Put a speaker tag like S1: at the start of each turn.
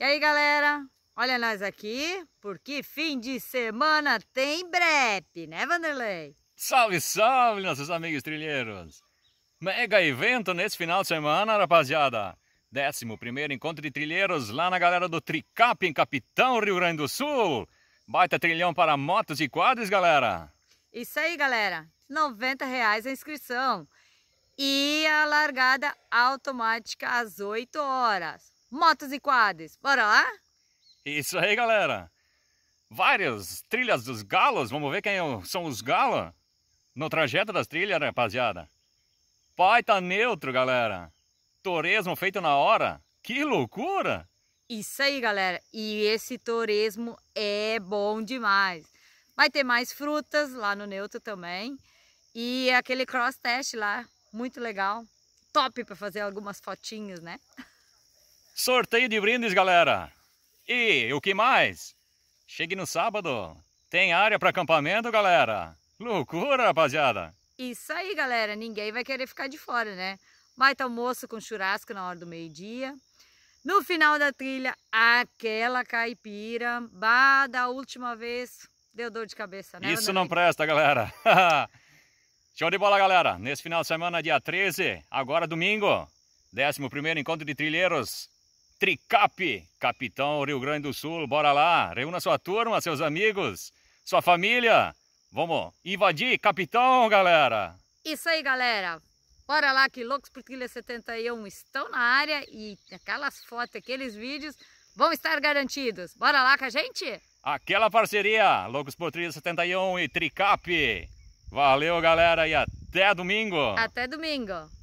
S1: E aí, galera? Olha nós aqui, porque fim de semana tem brepe, né, Vanderlei?
S2: Salve, salve, nossos amigos trilheiros! Mega evento nesse final de semana, rapaziada! 11 encontro de trilheiros lá na galera do Tricap em Capitão Rio Grande do Sul. Baita trilhão para motos e quadros, galera.
S1: Isso aí, galera. R$ 90 reais a inscrição. E a largada automática às 8 horas motos e quadros. Bora lá?
S2: Isso aí, galera. Várias trilhas dos galos. Vamos ver quem é são os galos no trajeto das trilhas, rapaziada. Pai tá neutro, galera. Turismo feito na hora. Que loucura!
S1: Isso aí, galera. E esse turismo é bom demais. Vai ter mais frutas lá no neutro também. E aquele cross test lá, muito legal. Top para fazer algumas fotinhas, né?
S2: Sorteio de brindes, galera. E o que mais? Chegue no sábado. Tem área para acampamento, galera. Loucura, rapaziada.
S1: Isso aí, galera. Ninguém vai querer ficar de fora, né? Baita almoço com churrasco na hora do meio-dia. No final da trilha, aquela caipira. Bah, da última vez, deu dor de cabeça, né? Isso
S2: não presta, galera. Show de bola, galera. Nesse final de semana, dia 13, agora domingo, 11º Encontro de Trilheiros Tricap, capitão Rio Grande do Sul. Bora lá, reúna sua turma, seus amigos, sua família. Vamos invadir capitão, galera.
S1: Isso aí, galera. Bora lá que Loucos por Trilha 71 estão na área e aquelas fotos, aqueles vídeos vão estar garantidos. Bora lá com a gente?
S2: Aquela parceria, Loucos por Trilha 71 e Tricap. Valeu, galera, e até domingo.
S1: Até domingo.